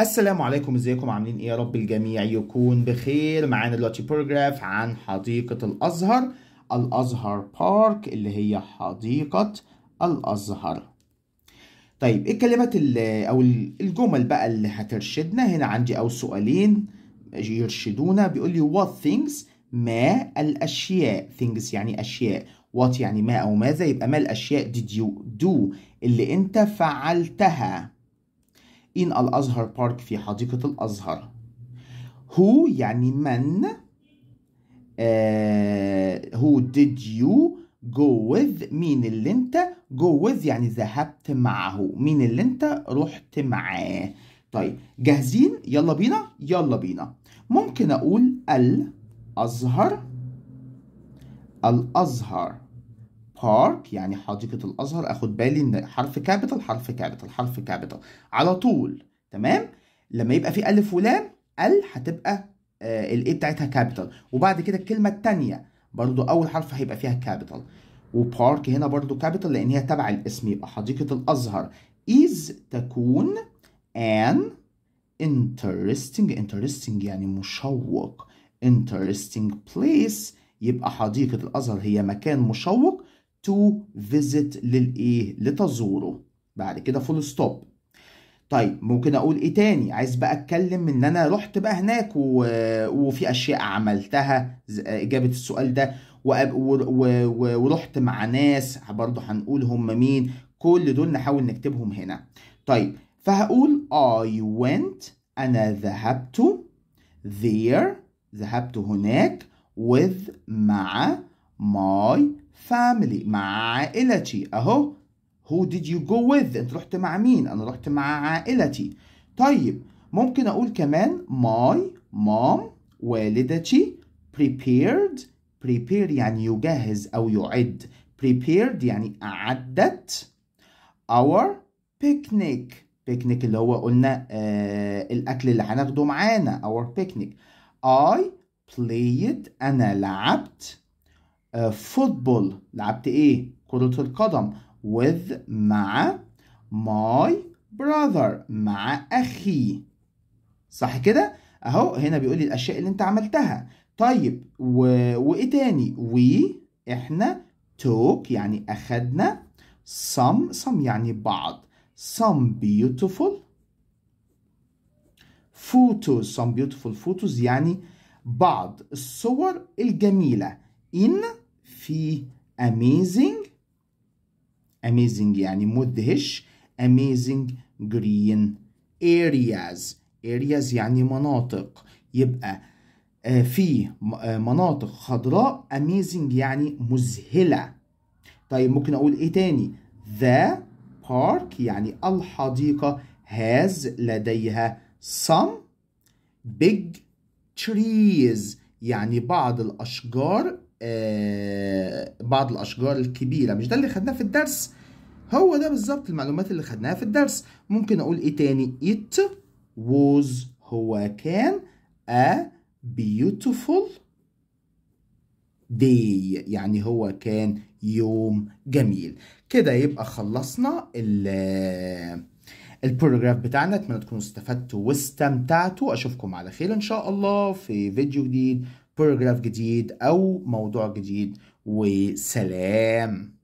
السلام عليكم ازيكم عاملين ايه يا رب الجميع يكون بخير معانا دلوقتي بروجراف عن حديقة الازهر الازهر بارك اللي هي حديقة الازهر طيب ايه الكلمات او الجمل بقى اللي هترشدنا هنا عندي او سؤالين يرشدونا بيقول لي what things ما الاشياء things يعني اشياء what يعني ما او ماذا يبقى ما الاشياء did you do اللي انت فعلتها in الأزهر بارك في حديقة الأزهر who يعني من uh, who did you go with مين اللي انت go with يعني ذهبت معه مين اللي انت رحت معاه طيب جاهزين يلا بينا يلا بينا ممكن اقول الازهر الازهر بارك يعني حديقة الأزهر أخد بالي إن حرف كابيتال حرف كابيتال حرف كابيتال على طول تمام لما يبقى في ألف ولام ال هتبقى آه الايه بتاعتها كابيتال وبعد كده الكلمة التانية برضو أول حرف هيبقى فيها كابيتال وبارك هنا برضو كابيتال لأن هي تبع الاسم يبقى حديقة الأزهر إز تكون an interesting interesting يعني مشوق interesting place يبقى حديقة الأزهر هي مكان مشوق to visit للايه لتزوره بعد كده فول ستوب طيب ممكن اقول ايه تاني عايز بقى اتكلم ان انا رحت بقى هناك و... وفي اشياء عملتها اجابه السؤال ده و... و... و... ورحت مع ناس برضه هنقول هم مين كل دول نحاول نكتبهم هنا طيب فهقول I went أنا ذهبت there ذهبت هناك with مع my family مع عائلتي أهو Who did you go with أنت رحت مع مين أنا رحت مع عائلتي طيب ممكن أقول كمان my mom والدتي prepared prepared يعني يجهز أو يعد prepared يعني أعدت our picnic picnic اللي هو قلنا آه الأكل اللي هناخده معانا our picnic I played أنا لعبت آه، فوتبول لعبت ايه كرة القدم with مع my brother مع أخي صح كده أهو هنا بيقول لي الأشياء اللي أنت عملتها طيب و... وإيه تاني we إحنا took يعني أخدنا some some يعني بعض some beautiful photos some beautiful photos يعني بعض الصور الجميلة in فيه amazing amazing يعني مدهش amazing green areas areas يعني مناطق يبقى آه، في آه، مناطق خضراء amazing يعني مذهلة طيب ممكن أقول إيه تاني the park يعني الحديقة has لديها some big trees يعني بعض الأشجار آه، بعض الأشجار الكبيرة مش ده اللي خدناه في الدرس هو ده بالظبط المعلومات اللي خدناها في الدرس ممكن أقول إيه تاني it was هو كان a beautiful day يعني هو كان يوم جميل كده يبقى خلصنا ال آه، البروجراف بتاعنا اتمنى تكونوا استفدتوا واستمتعتوا اشوفكم على خير ان شاء الله في فيديو جديد باراجراف جديد او موضوع جديد وسلام